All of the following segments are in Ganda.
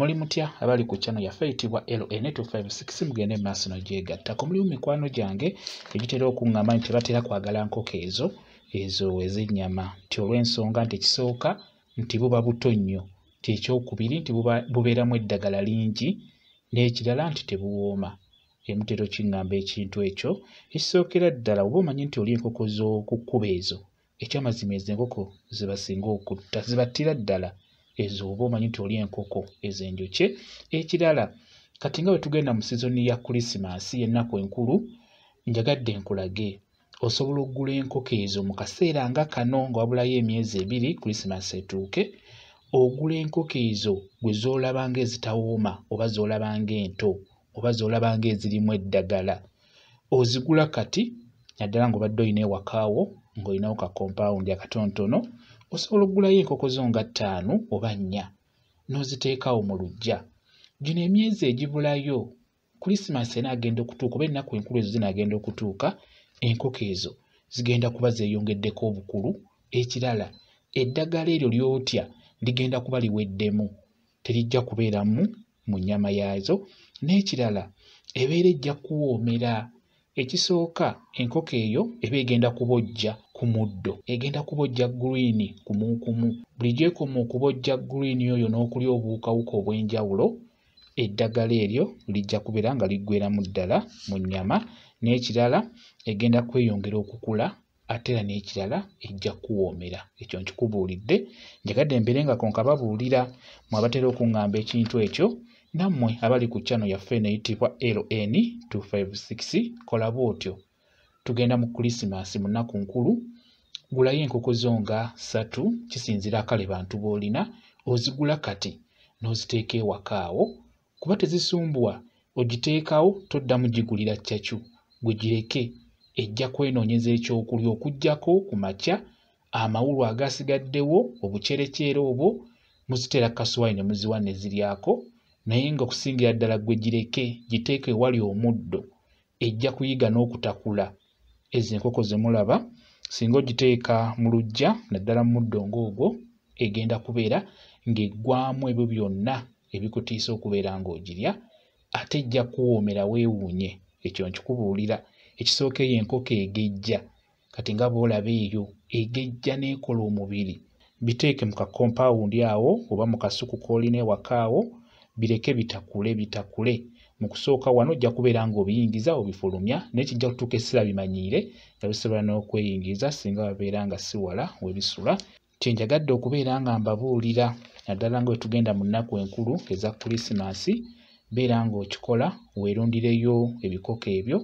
muli mutya abali ku kyano yaffe yitibwa ln256 mugende maaso nogyegattako mulimu mikwano gyange egitera okuŋŋama nti tebatera kwagala nkoko ezo ezo ez'ennyama nti olw'ensonga nti ekisooka nti buba buto nnyo tiekyokubiri nti bubeeramu eddagala lingi n'ekirala nti tebuwooma emutero kiŋŋamba ekintu ekyo ekisookera ddala oba omanyi nti oli enkoko z'okukkuba ezo ekyamazima ezo enkoko zibasinga okutta zibattira ddala ezo oba omanyi nti oli enkoko ezenjokye ekirala kati nga bwe tugenda mu sizoni ya kurisimaasi yennaku enkulu njagadde enkulage osobola okugula enkoko ezo mu kaseera nga kano nga wabulayo emyezi ebiri kurisimaasi etuuke ogula enkoko ezo gwe zolaba ngaezitawooma oba zolaba ngaento oba zolaba ngaezirimu eddagala ozigula kati naddala ngaobadde olina ewakaawo ng'olinawo ka compawundi akatontono osobola okugulayo enkoko zo nga ttaanu oba nnya n'oziteekawo mu lujja gino emyezi egibulayo krisimasi enaagenda okutuuka oba ennaku enkulu ezo zinaagenda okutuuka enkoko ezo zigenda kuba zeeyongeddeko obukulu ekirala eddagala eryo lyotya ligenda kuba liweddemu terijja kubeeramu mu nnyama yaazo n'ekirala ebeera ejja kuwoomera ekisooka enkoko eyo eba egenda kuba ojja ku muddo egenda kubojja gurwini kumukumu bulijjo ekoma okubojja gurwini oyo n'okulya obuukawuka obw'enjawulo eddagala eryo lijja kubeera nga liggweramu ddala mu nnyama n'ekirala egenda kweyongera okukula ate era n'ekirala ejja kuwoomera ekyo nkikubuulidde njagadde embeere ngako nka babuulira mwe abatera okuŋŋamba ekintu ekyo nammwe abali ku kyano yaffe neyitibwa ln 256 kola bw'otyo tugenda mu krisimaasi munaku nkulu gulayo enkoko zonga ssatu kisinzira kale bantu b'olina ozigula kati n'oziteeka ewakaawo kuba tezisumbwa ogiteekawo toddamu gigulira cacu gwe gireke ejja kwenoonyeza ekyokulya okugjako ku makya amawulu agasigaddewo obukyerekyere obwo muziteera kasuwayi ne muziwa ne ziryako naye nga okusingira ddala gwe gireke giteeka ewali omuddo ejja kuyiga n'okutakula ezo enkoko ze mulaba singa ogiteeka mu lugya naddala muddo ng'ogwo egenda kubeera ng'eggwamu ebyo byonna ebikutiisa okubeera ng'ogirya ate ejja kuwoomera weewuunye ekyo nkikubuulira ekisooka eyo enkoko egejja kati nga boolaba eyo egejja n'ekola omubiri biteeke mu kakompaawundi awo oba mu kasuku k'olina ewaka awo bireke bitakule bitakule mu kusooka wano ojja kubeera ng'obiyingiza obifulumya naye kijja kutuuka essira bimanyiire nga bisobola n'okweyingiza singa babeera nga si wala webisula kyenjagadde okubeera nga mbabuulira naddala nga wetugenda mu nnaku enkulu eza kulisimaasi beera ng'okikola weerondireyo ebikoko ebyo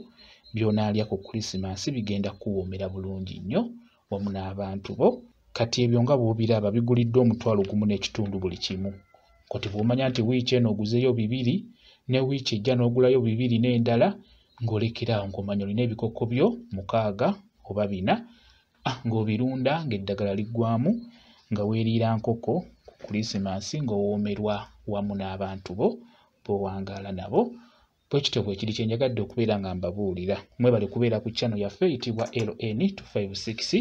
byonaalya ku kulisimaasi bigenda kuwoomera bulungi nnyo wamu n'abantu bo kati ebyo nga bw'obiraba biguliddwa omutwalo gumu n'ekitundu buli kimu koti bwomanya nti wiiki eno oguzeyo bibiri ne wiiki ejja n'ogulayo bibiri n'endala ng'olekeraawo ngaomanya olina ebikokko byo mukaaga oba bina ah, ng'obirunda ng'eddagala liggwamu nga weeriira nkoko ku kulisimansi ng'owoomerwa wamu n'abantu bo bowangaala nabo bwe kityo bwe kiri kyenjagadde okubeera nga mbabuulira mwebale kubeera ku channo yaffe eyitibwa ln 256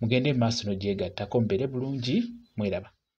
mugende mu maaso no gyegattako mbeere bulungi mweraba